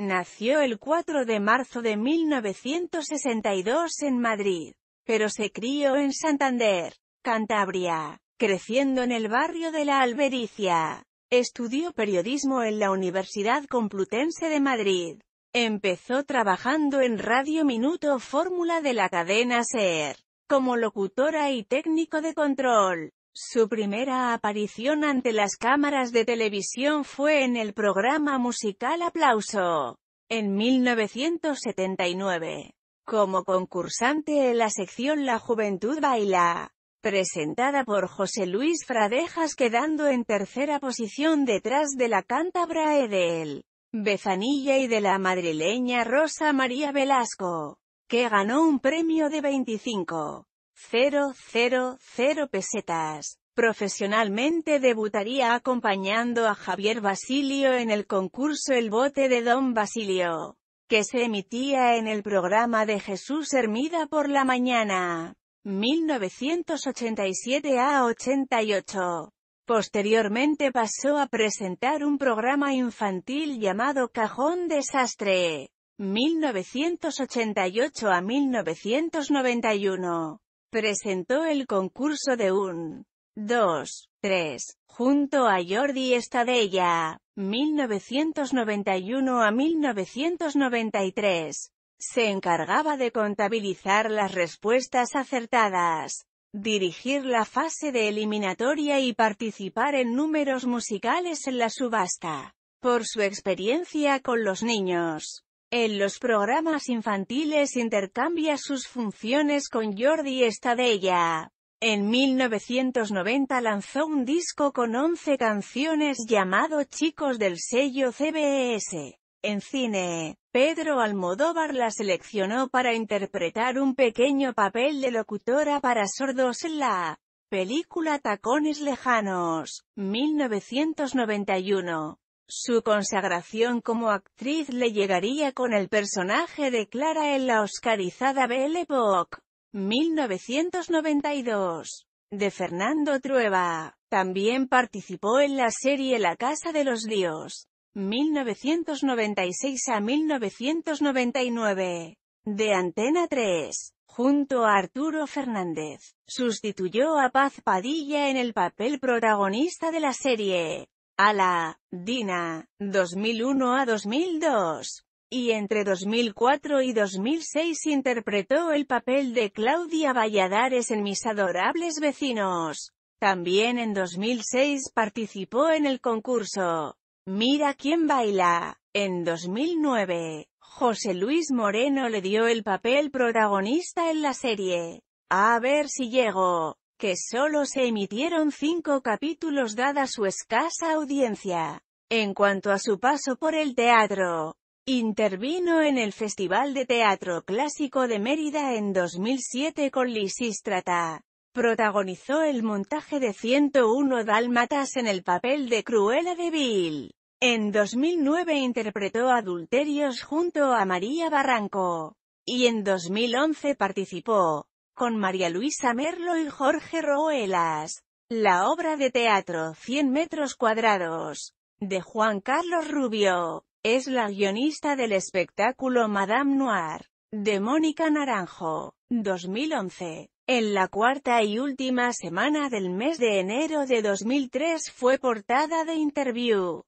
Nació el 4 de marzo de 1962 en Madrid, pero se crió en Santander, Cantabria, creciendo en el barrio de la Albericia. Estudió periodismo en la Universidad Complutense de Madrid. Empezó trabajando en Radio Minuto Fórmula de la cadena SER, como locutora y técnico de control. Su primera aparición ante las cámaras de televisión fue en el programa musical Aplauso, en 1979, como concursante en la sección La Juventud Baila, presentada por José Luis Fradejas quedando en tercera posición detrás de la cántabra Edel, Bezanilla y de la madrileña Rosa María Velasco, que ganó un premio de 25. 000 pesetas. Profesionalmente debutaría acompañando a Javier Basilio en el concurso El Bote de Don Basilio, que se emitía en el programa de Jesús Hermida por la mañana, 1987 a 88. Posteriormente pasó a presentar un programa infantil llamado Cajón Desastre, 1988 a 1991. Presentó el concurso de un 2, 3, junto a Jordi Estadella, 1991 a 1993. Se encargaba de contabilizar las respuestas acertadas, dirigir la fase de eliminatoria y participar en números musicales en la subasta. Por su experiencia con los niños, en los programas infantiles intercambia sus funciones con Jordi Estadella. En 1990 lanzó un disco con 11 canciones llamado Chicos del sello CBS. En cine, Pedro Almodóvar la seleccionó para interpretar un pequeño papel de locutora para sordos en la película Tacones Lejanos, 1991. Su consagración como actriz le llegaría con el personaje de Clara en la oscarizada Belle Époque, 1992, de Fernando Trueba. También participó en la serie La Casa de los Dios, 1996 a 1999, de Antena 3, junto a Arturo Fernández. Sustituyó a Paz Padilla en el papel protagonista de la serie. Ala, DINA 2001 a 2002 y entre 2004 y 2006 interpretó el papel de Claudia Valladares en Mis adorables vecinos. También en 2006 participó en el concurso Mira quién baila. En 2009, José Luis Moreno le dio el papel protagonista en la serie. A ver si llego que solo se emitieron cinco capítulos dada su escasa audiencia. En cuanto a su paso por el teatro, intervino en el Festival de Teatro Clásico de Mérida en 2007 con Lisístrata. Protagonizó el montaje de 101 Dálmatas en el papel de Cruella de Vil. En 2009 interpretó Adulterios junto a María Barranco. Y en 2011 participó, con María Luisa Merlo y Jorge Roelas. La obra de teatro 100 metros cuadrados, de Juan Carlos Rubio, es la guionista del espectáculo Madame Noir, de Mónica Naranjo, 2011. En la cuarta y última semana del mes de enero de 2003 fue portada de Interview,